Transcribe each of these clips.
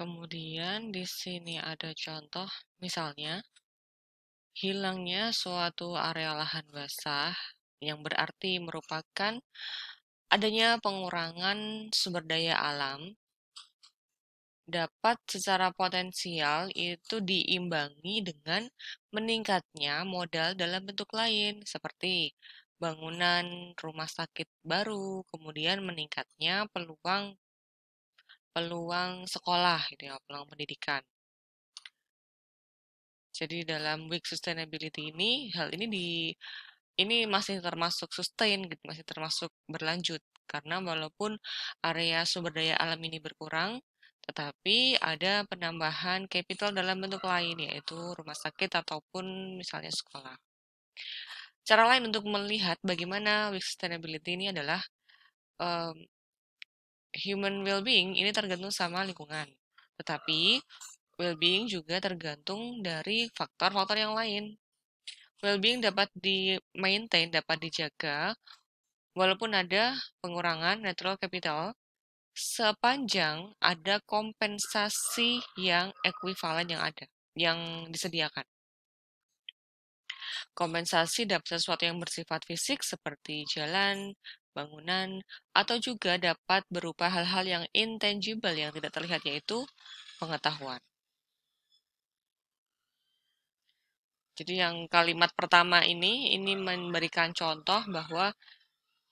Kemudian di sini ada contoh, misalnya hilangnya suatu area lahan basah yang berarti merupakan adanya pengurangan sumber daya alam dapat secara potensial itu diimbangi dengan meningkatnya modal dalam bentuk lain seperti bangunan rumah sakit baru, kemudian meningkatnya peluang peluang sekolah gitu ya, peluang pendidikan. Jadi dalam week sustainability ini hal ini di ini masih termasuk sustain gitu, masih termasuk berlanjut karena walaupun area sumber daya alam ini berkurang, tetapi ada penambahan capital dalam bentuk lain yaitu rumah sakit ataupun misalnya sekolah. Cara lain untuk melihat bagaimana week sustainability ini adalah um, human well-being ini tergantung sama lingkungan. Tetapi well-being juga tergantung dari faktor-faktor yang lain. Well-being dapat di-maintain, dapat dijaga, walaupun ada pengurangan natural capital, sepanjang ada kompensasi yang ekuivalen yang ada, yang disediakan. Kompensasi dapat sesuatu yang bersifat fisik seperti jalan, bangunan, atau juga dapat berupa hal-hal yang intangible yang tidak terlihat yaitu pengetahuan. Jadi yang kalimat pertama ini, ini memberikan contoh bahwa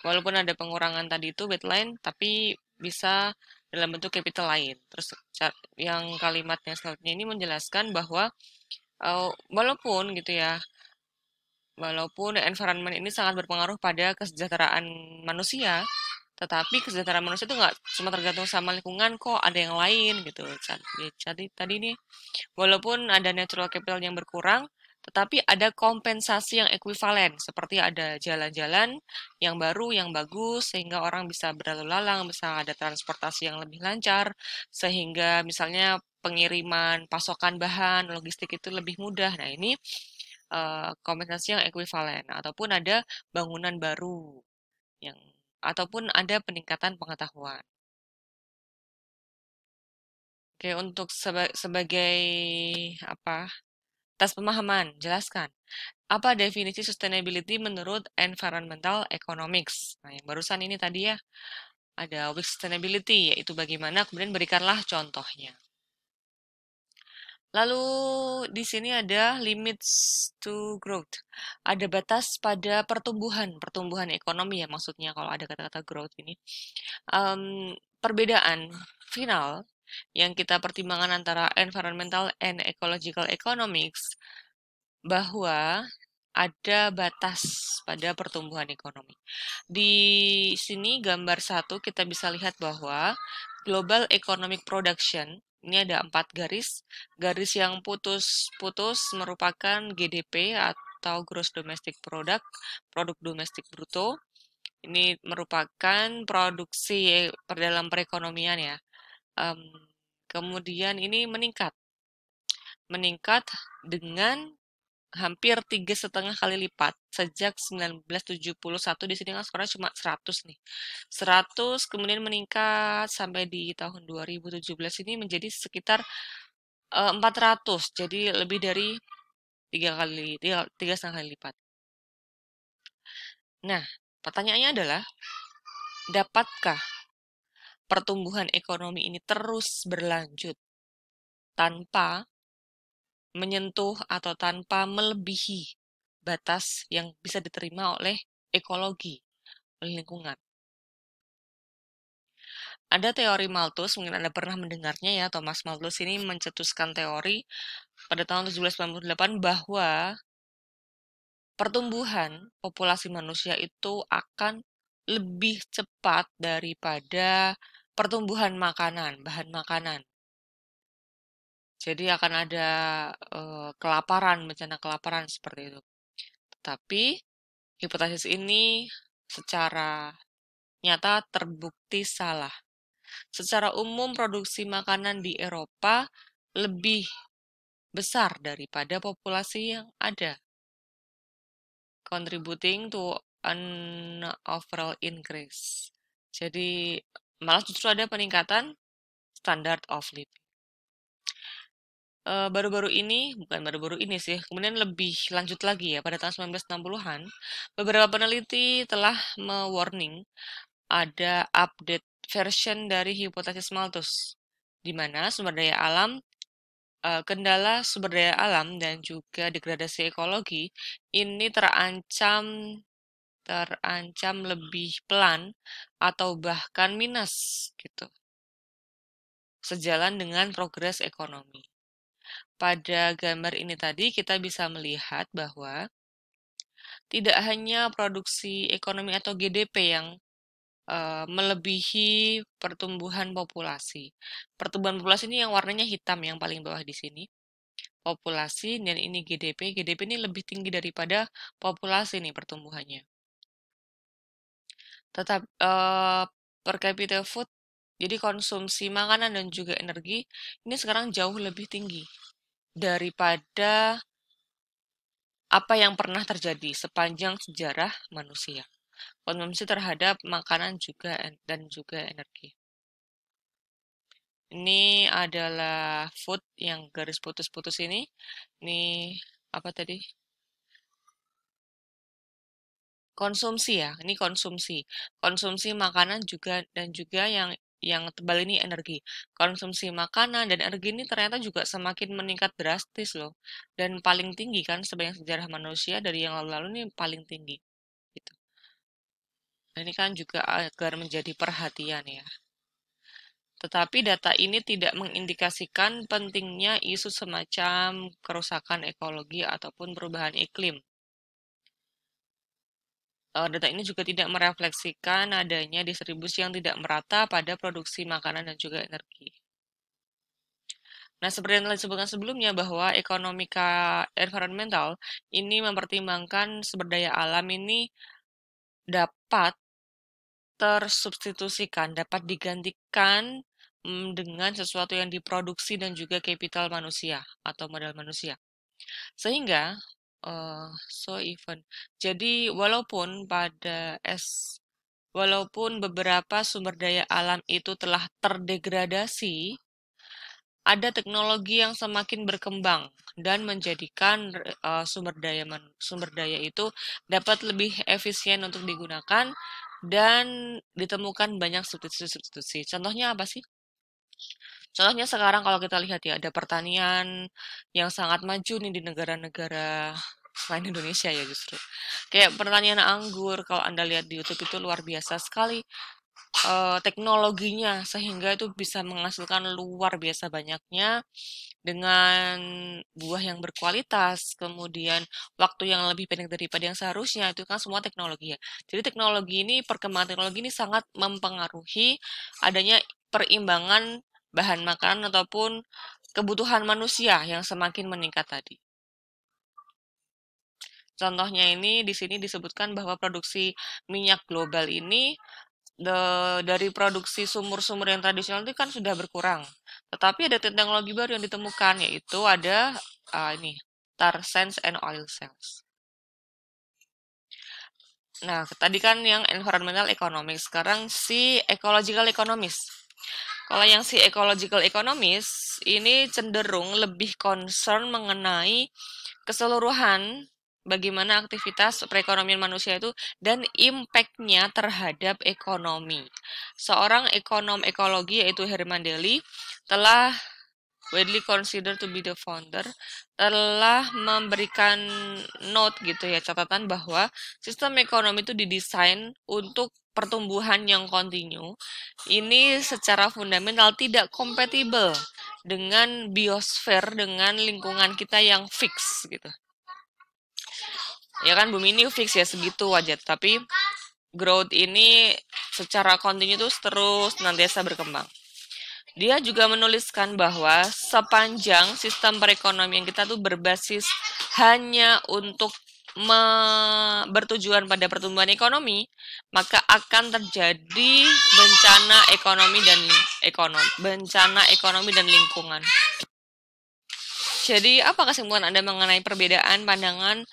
walaupun ada pengurangan tadi itu bitline, tapi bisa dalam bentuk capital lain. Terus yang kalimatnya selanjutnya ini menjelaskan bahwa uh, walaupun gitu ya Walaupun environment ini sangat berpengaruh pada kesejahteraan manusia, tetapi kesejahteraan manusia itu nggak cuma tergantung sama lingkungan kok, ada yang lain gitu. Ya, jadi, tadi nih, walaupun ada natural capital yang berkurang, tetapi ada kompensasi yang ekuivalen, seperti ada jalan-jalan yang baru, yang bagus, sehingga orang bisa berlalu lalang, bisa ada transportasi yang lebih lancar, sehingga misalnya pengiriman pasokan bahan logistik itu lebih mudah. Nah ini Eh, kompensasi yang ekuivalen ataupun ada bangunan baru yang ataupun ada peningkatan pengetahuan. Oke, untuk seba sebagai apa? Tas pemahaman, jelaskan. Apa definisi sustainability menurut environmental economics? Nah, yang barusan ini tadi ya, ada weak sustainability, yaitu bagaimana kemudian berikanlah contohnya. Lalu di sini ada limits to growth. Ada batas pada pertumbuhan, pertumbuhan ekonomi ya maksudnya kalau ada kata-kata growth ini. Um, perbedaan final yang kita pertimbangkan antara environmental and ecological economics bahwa ada batas pada pertumbuhan ekonomi. Di sini gambar satu kita bisa lihat bahwa global economic production ini ada empat garis. Garis yang putus-putus merupakan GDP atau gross domestic product, produk domestik bruto. Ini merupakan produksi eh, dalam perekonomian ya. Um, kemudian ini meningkat, meningkat dengan hampir tiga setengah kali lipat sejak 1971 di sini kan skornya cuma 100 nih 100 kemudian meningkat sampai di tahun 2017 ini menjadi sekitar 400 eh, jadi lebih dari tiga kali tiga setengah kali lipat nah pertanyaannya adalah dapatkah pertumbuhan ekonomi ini terus berlanjut tanpa menyentuh atau tanpa melebihi batas yang bisa diterima oleh ekologi, oleh lingkungan. Ada teori Malthus, mungkin Anda pernah mendengarnya ya, Thomas Malthus ini mencetuskan teori pada tahun 1798 bahwa pertumbuhan populasi manusia itu akan lebih cepat daripada pertumbuhan makanan, bahan makanan. Jadi akan ada uh, kelaparan, bencana kelaparan seperti itu. Tetapi hipotesis ini secara nyata terbukti salah. Secara umum produksi makanan di Eropa lebih besar daripada populasi yang ada. Contributing to an overall increase. Jadi malah justru ada peningkatan standard of living. Eh, baru-baru uh, ini, bukan baru-baru ini sih, kemudian lebih lanjut lagi ya, pada tahun 1960-an, beberapa peneliti telah mewarning ada update version dari hipotesis Malthus, di mana sumber daya alam, uh, kendala sumber daya alam dan juga degradasi ekologi ini terancam terancam lebih pelan atau bahkan minus gitu. Sejalan dengan progres ekonomi pada gambar ini tadi kita bisa melihat bahwa tidak hanya produksi ekonomi atau GDP yang uh, melebihi pertumbuhan populasi. Pertumbuhan populasi ini yang warnanya hitam yang paling bawah di sini. Populasi dan ini GDP. GDP ini lebih tinggi daripada populasi nih pertumbuhannya. Tetap uh, per capita food, jadi konsumsi makanan dan juga energi ini sekarang jauh lebih tinggi daripada apa yang pernah terjadi sepanjang sejarah manusia. Konsumsi terhadap makanan juga dan juga energi. Ini adalah food yang garis putus-putus ini. Ini apa tadi? Konsumsi ya, ini konsumsi. Konsumsi makanan juga dan juga yang yang tebal ini energi. Konsumsi makanan dan energi ini ternyata juga semakin meningkat drastis loh. Dan paling tinggi kan sebanyak sejarah manusia dari yang lalu-lalu ini paling tinggi. Gitu. Nah, ini kan juga agar menjadi perhatian ya. Tetapi data ini tidak mengindikasikan pentingnya isu semacam kerusakan ekologi ataupun perubahan iklim Eh, data ini juga tidak merefleksikan adanya distribusi yang tidak merata pada produksi makanan dan juga energi. Nah, seperti yang telah disebutkan sebelumnya bahwa ekonomika environmental ini mempertimbangkan sumber daya alam ini dapat tersubstitusikan, dapat digantikan mm, dengan sesuatu yang diproduksi dan juga kapital manusia atau modal manusia. Sehingga uh, so even. Jadi walaupun pada S walaupun beberapa sumber daya alam itu telah terdegradasi, ada teknologi yang semakin berkembang dan menjadikan uh, sumber daya sumber daya itu dapat lebih efisien untuk digunakan dan ditemukan banyak substitusi-substitusi. Contohnya apa sih? Contohnya sekarang kalau kita lihat ya ada pertanian yang sangat maju nih di negara-negara selain Indonesia ya justru. Kayak pertanian anggur kalau Anda lihat di YouTube itu luar biasa sekali eh, teknologinya sehingga itu bisa menghasilkan luar biasa banyaknya dengan buah yang berkualitas, kemudian waktu yang lebih pendek daripada yang seharusnya itu kan semua teknologi ya. Jadi teknologi ini perkembangan teknologi ini sangat mempengaruhi adanya perimbangan bahan makanan ataupun kebutuhan manusia yang semakin meningkat tadi. Contohnya ini di sini disebutkan bahwa produksi minyak global ini the, dari produksi sumur-sumur yang tradisional itu kan sudah berkurang. Tetapi ada teknologi baru yang ditemukan yaitu ada uh, ini tar sands and oil sands. Nah, tadi kan yang environmental economics, sekarang si ecological economics. Kalau yang si ecological economist ini cenderung lebih concern mengenai keseluruhan bagaimana aktivitas perekonomian manusia itu dan impactnya terhadap ekonomi. Seorang ekonom ekologi yaitu Herman Daly telah widely considered to be the founder telah memberikan note gitu ya catatan bahwa sistem ekonomi itu didesain untuk pertumbuhan yang kontinu ini secara fundamental tidak kompatibel dengan biosfer dengan lingkungan kita yang fix gitu ya kan bumi ini fix ya segitu wajar tapi growth ini secara kontinu terus terus saya berkembang dia juga menuliskan bahwa sepanjang sistem perekonomian kita tuh berbasis hanya untuk me bertujuan pada pertumbuhan ekonomi, maka akan terjadi bencana ekonomi dan ekonomi, bencana ekonomi dan lingkungan. Jadi, apa kesimpulan Anda mengenai perbedaan pandangan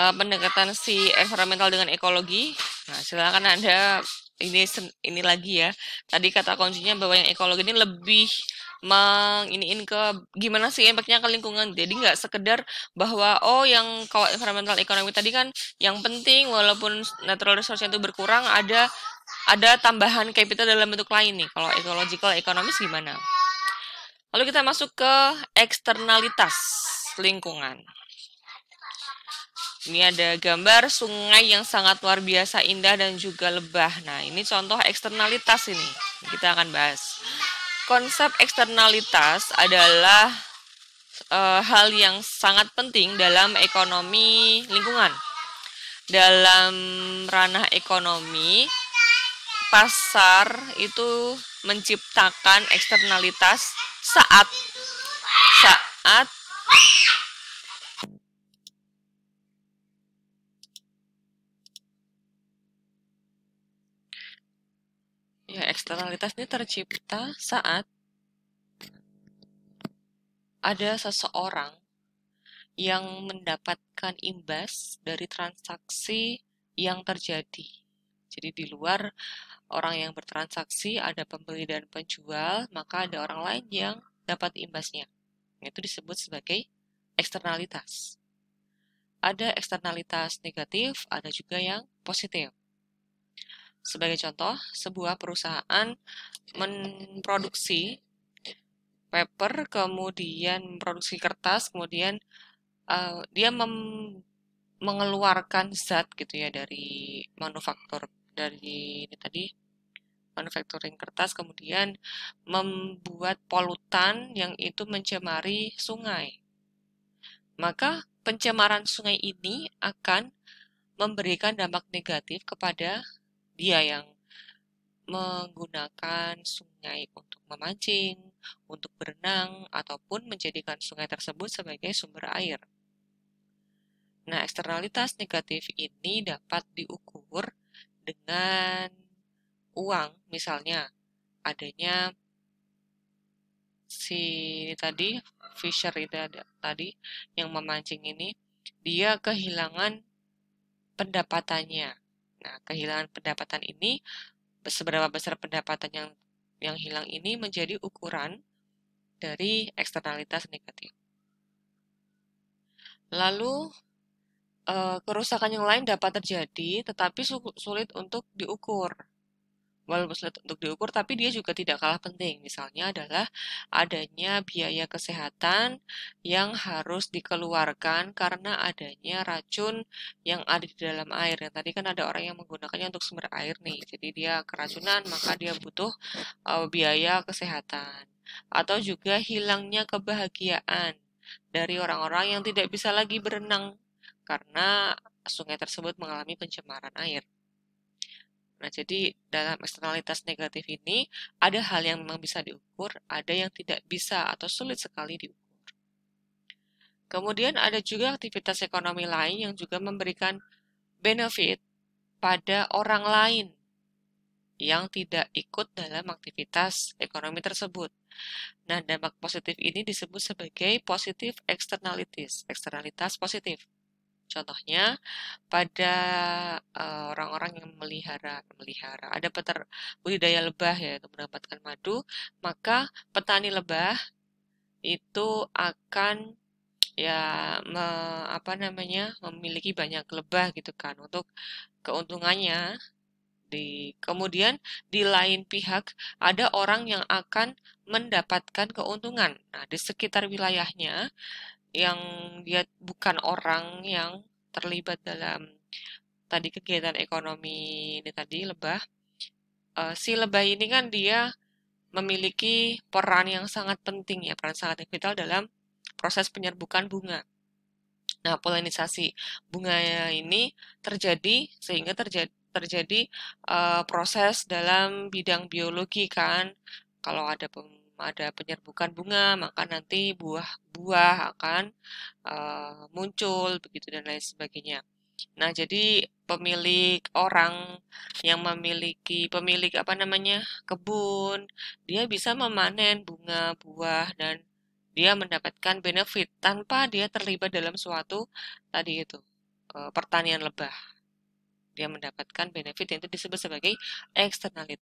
uh, pendekatan si environmental dengan ekologi? Nah, silakan Anda ini ini lagi ya. Tadi kata kuncinya bahwa yang ekologi ini lebih menginiin ke gimana sih impactnya ke lingkungan. Jadi nggak sekedar bahwa oh yang kalau environmental ekonomi tadi kan yang penting walaupun natural resource itu berkurang ada ada tambahan capital dalam bentuk lain nih. Kalau ecological economics gimana? Lalu kita masuk ke eksternalitas lingkungan. Ini ada gambar sungai yang sangat luar biasa indah dan juga lebah. Nah, ini contoh eksternalitas ini. Kita akan bahas. Konsep eksternalitas adalah e, hal yang sangat penting dalam ekonomi lingkungan. Dalam ranah ekonomi, pasar itu menciptakan eksternalitas saat saat Ya, eksternalitas ini tercipta saat ada seseorang yang mendapatkan imbas dari transaksi yang terjadi. Jadi di luar orang yang bertransaksi ada pembeli dan penjual, maka ada orang lain yang dapat imbasnya. Nah, itu disebut sebagai eksternalitas. Ada eksternalitas negatif, ada juga yang positif. Sebagai contoh, sebuah perusahaan memproduksi paper, kemudian memproduksi kertas, kemudian uh, dia mem mengeluarkan zat gitu ya dari manufaktur dari ini tadi manufacturing kertas kemudian membuat polutan yang itu mencemari sungai. Maka pencemaran sungai ini akan memberikan dampak negatif kepada dia yang menggunakan sungai untuk memancing, untuk berenang, ataupun menjadikan sungai tersebut sebagai sumber air. Nah, eksternalitas negatif ini dapat diukur dengan uang, misalnya adanya si tadi Fisher itu ada, tadi yang memancing ini, dia kehilangan pendapatannya Nah, kehilangan pendapatan ini seberapa besar pendapatan yang yang hilang ini menjadi ukuran dari eksternalitas negatif. Lalu eh, kerusakan yang lain dapat terjadi, tetapi sulit untuk diukur walaupun sulit untuk diukur, tapi dia juga tidak kalah penting. Misalnya adalah adanya biaya kesehatan yang harus dikeluarkan karena adanya racun yang ada di dalam air. Yang tadi kan ada orang yang menggunakannya untuk sumber air nih, jadi dia keracunan, maka dia butuh uh, biaya kesehatan. Atau juga hilangnya kebahagiaan dari orang-orang yang tidak bisa lagi berenang karena sungai tersebut mengalami pencemaran air. Nah, jadi dalam eksternalitas negatif ini ada hal yang memang bisa diukur, ada yang tidak bisa atau sulit sekali diukur. Kemudian ada juga aktivitas ekonomi lain yang juga memberikan benefit pada orang lain yang tidak ikut dalam aktivitas ekonomi tersebut. Nah, dampak positif ini disebut sebagai positif externalities, eksternalitas positif. Contohnya pada orang-orang uh, yang melihara melihara ada peter budidaya lebah ya untuk mendapatkan madu, maka petani lebah itu akan ya me, apa namanya memiliki banyak lebah gitu kan untuk keuntungannya Kemudian di lain pihak ada orang yang akan mendapatkan keuntungan. Nah, di sekitar wilayahnya yang dia bukan orang yang terlibat dalam tadi kegiatan ekonomi ini tadi lebah. Uh, si lebah ini kan dia memiliki peran yang sangat penting ya, peran sangat vital dalam proses penyerbukan bunga. Nah, polinisasi bunga ini terjadi sehingga terjadi terjadi uh, proses dalam bidang biologi kan. Kalau ada ada penyerbukan bunga, maka nanti buah-buah akan uh, muncul begitu dan lain sebagainya. Nah, jadi pemilik orang yang memiliki pemilik apa namanya? kebun, dia bisa memanen bunga, buah dan dia mendapatkan benefit tanpa dia terlibat dalam suatu tadi itu eh, pertanian lebah dia mendapatkan benefit yang itu disebut sebagai eksternalitas